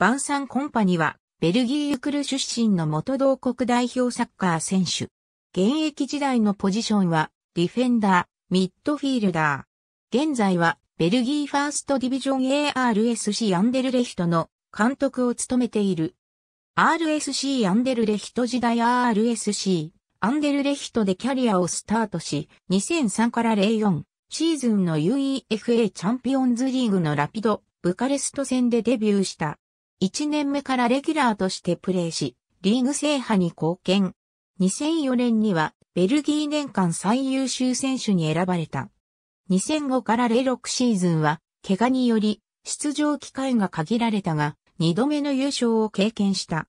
バンサンコンパニは、ベルギー・ユクル出身の元同国代表サッカー選手。現役時代のポジションは、ディフェンダー、ミッドフィールダー。現在は、ベルギーファーストディビジョン ARSC アンデルレヒトの監督を務めている。RSC アンデルレヒト時代 RSC アンデルレヒトでキャリアをスタートし、2003から04シーズンの UEFA チャンピオンズリーグのラピド、ブカレスト戦でデビューした。1年目からレギュラーとしてプレーし、リーグ制覇に貢献。2004年にはベルギー年間最優秀選手に選ばれた。2005から06シーズンは、怪我により出場機会が限られたが、2度目の優勝を経験した。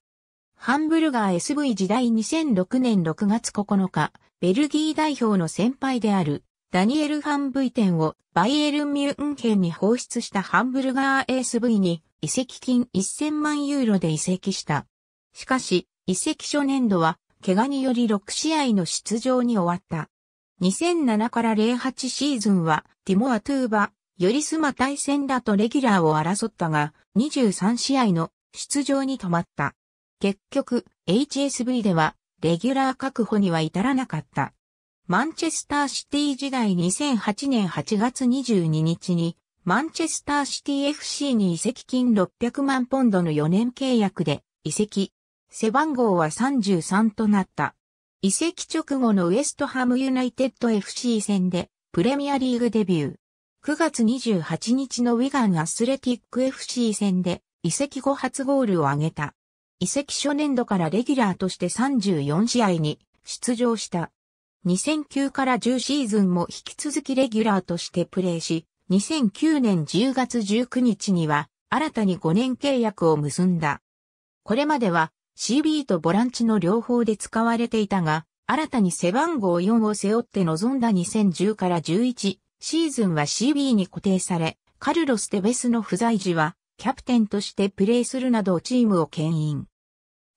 ハンブルガー SV 時代2006年6月9日、ベルギー代表の先輩である、ダニエル・ハンブイテンをバイエルン・ミュンヘンに放出したハンブルガー SV に移籍金1000万ユーロで移籍した。しかし、移籍初年度は、怪我により6試合の出場に終わった。2007から08シーズンは、ティモア・トゥーバ、ヨリスマ対戦らとレギュラーを争ったが、23試合の出場に止まった。結局、HSV では、レギュラー確保には至らなかった。マンチェスターシティ時代2008年8月22日に、マンチェスターシティ FC に移籍金600万ポンドの4年契約で移籍。背番号は33となった。移籍直後のウエストハムユナイテッド FC 戦でプレミアリーグデビュー。9月28日のウィガンアスレティック FC 戦で移籍後初ゴールを挙げた。移籍初年度からレギュラーとして34試合に出場した。2009から10シーズンも引き続きレギュラーとしてプレーし、2009年10月19日には新たに5年契約を結んだ。これまでは CB とボランチの両方で使われていたが、新たに背番号4を背負って臨んだ2010から11シーズンは CB に固定され、カルロス・テベスの不在時はキャプテンとしてプレーするなどチームを牽引。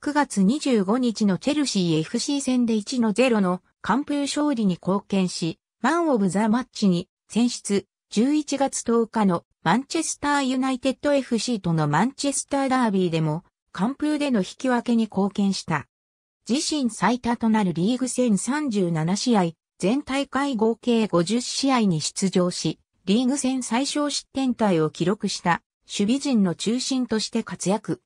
9月25日のチェルシー FC 戦で1の0の完封勝利に貢献し、マンオブザマッチに選出、11月10日のマンチェスターユナイテッド FC とのマンチェスターダービーでも、完封での引き分けに貢献した。自身最多となるリーグ戦37試合、全大会合計50試合に出場し、リーグ戦最小失点帯を記録した守備陣の中心として活躍。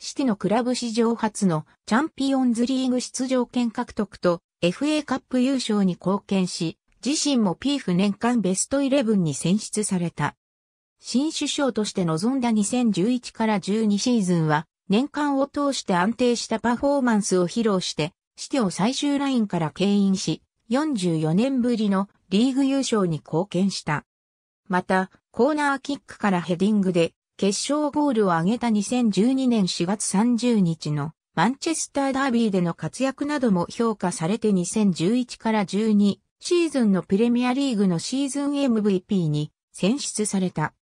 シティのクラブ史上初のチャンピオンズリーグ出場権獲得と FA カップ優勝に貢献し、自身もピーフ年間ベストイレブンに選出された。新首相として臨んだ2011から12シーズンは、年間を通して安定したパフォーマンスを披露して、死去最終ラインから牽引し、44年ぶりのリーグ優勝に貢献した。また、コーナーキックからヘディングで、決勝ゴールを挙げた2012年4月30日のマンチェスターダービーでの活躍なども評価されて2011から12シーズンのプレミアリーグのシーズン MVP に選出された。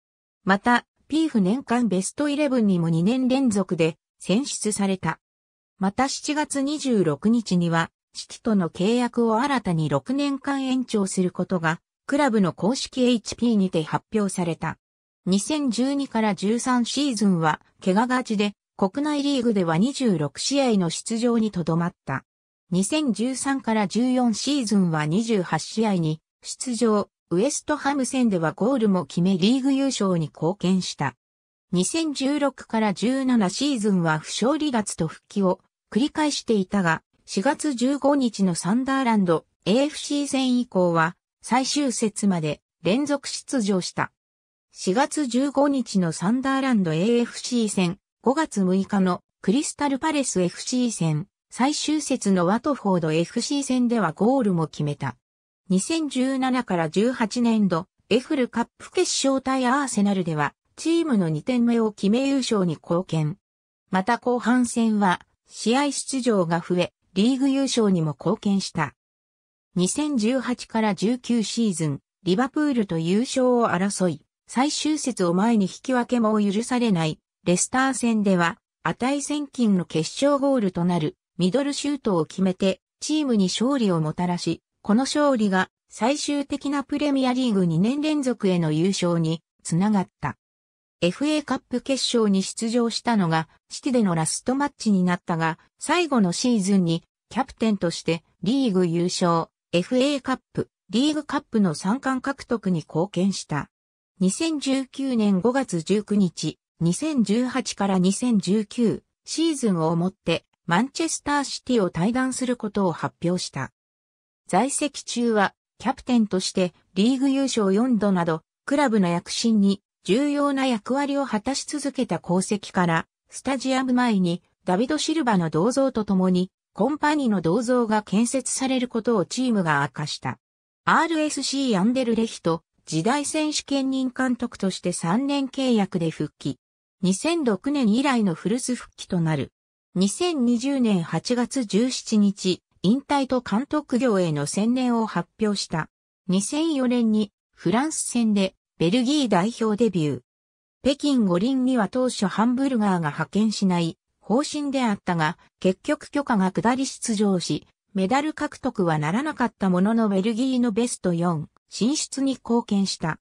また、ピーフ年間ベストイレブンにも2年連続で選出された。また7月26日には、シティとの契約を新たに6年間延長することが、クラブの公式 HP にて発表された。2012から13シーズンは、怪我がちで、国内リーグでは26試合の出場にとどまった。2013から14シーズンは28試合に出場、ウエストハム戦ではゴールも決めリーグ優勝に貢献した。2016から17シーズンは負傷離脱と復帰を繰り返していたが、4月15日のサンダーランド AFC 戦以降は最終節まで連続出場した。4月15日のサンダーランド AFC 戦、5月6日のクリスタルパレス FC 戦、最終節のワトフォード FC 戦ではゴールも決めた。2017から18年度、エフルカップ決勝対アーセナルでは、チームの2点目を決め優勝に貢献。また後半戦は、試合出場が増え、リーグ優勝にも貢献した。2018から19シーズン、リバプールと優勝を争い、最終節を前に引き分けも許されない、レスター戦では、値千金の決勝ゴールとなるミドルシュートを決めて、チームに勝利をもたらし、この勝利が最終的なプレミアリーグ2年連続への優勝につながった。FA カップ決勝に出場したのが、シティでのラストマッチになったが、最後のシーズンにキャプテンとしてリーグ優勝、FA カップ、リーグカップの3冠獲得に貢献した。2019年5月19日、2018から2019シーズンをもってマンチェスターシティを退団することを発表した。在籍中は、キャプテンとしてリーグ優勝4度など、クラブの躍進に重要な役割を果たし続けた功績から、スタジアム前にダビド・シルバの銅像と共に、コンパニの銅像が建設されることをチームが明かした。RSC アンデルレヒト、時代選手権任監督として3年契約で復帰。2006年以来の古巣復帰となる。2020年8月17日、引退と監督業への専念を発表した。2004年にフランス戦でベルギー代表デビュー。北京五輪には当初ハンブルガーが派遣しない方針であったが、結局許可が下り出場し、メダル獲得はならなかったもののベルギーのベスト4進出に貢献した。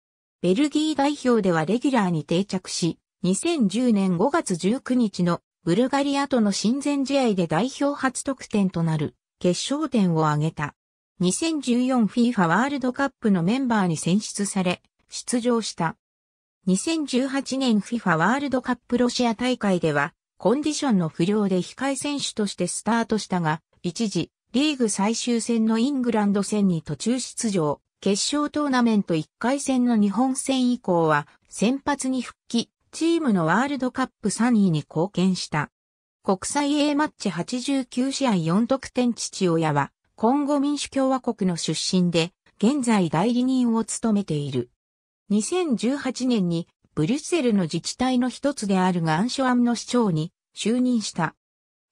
ベルギー代表ではレギュラーに定着し、2010年5月19日のブルガリアとの親善試合で代表初得点となる決勝点を挙げた。2014FIFA ワールドカップのメンバーに選出され、出場した。2018年 FIFA ワールドカップロシア大会では、コンディションの不良で控え選手としてスタートしたが、一時、リーグ最終戦のイングランド戦に途中出場、決勝トーナメント1回戦の日本戦以降は、先発に復帰、チームのワールドカップ3位に貢献した。国際 A マッチ89試合4得点父親は、コンゴ民主共和国の出身で、現在代理人を務めている。2018年に、ブリュッセルの自治体の一つであるガンショアムの市長に就任した。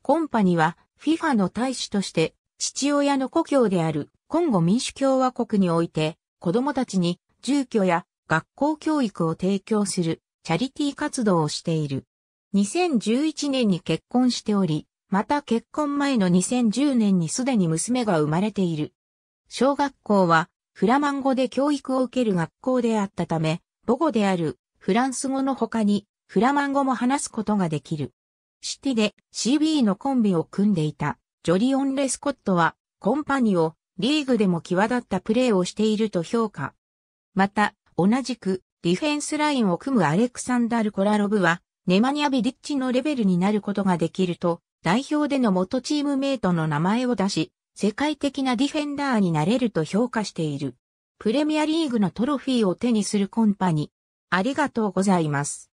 コンパには、FIFA の大使として、父親の故郷であるコンゴ民主共和国において、子供たちに住居や学校教育を提供するチャリティ活動をしている。2011年に結婚しており、また結婚前の2010年にすでに娘が生まれている。小学校はフラマン語で教育を受ける学校であったため、母語であるフランス語の他にフラマン語も話すことができる。シティで CB のコンビを組んでいたジョリオン・レスコットはコンパニオ、リーグでも際立ったプレーをしていると評価。また、同じくディフェンスラインを組むアレクサンダル・コラロブは、ネマニア・ビディッチのレベルになることができると、代表での元チームメイトの名前を出し、世界的なディフェンダーになれると評価している。プレミアリーグのトロフィーを手にするコンパに、ありがとうございます。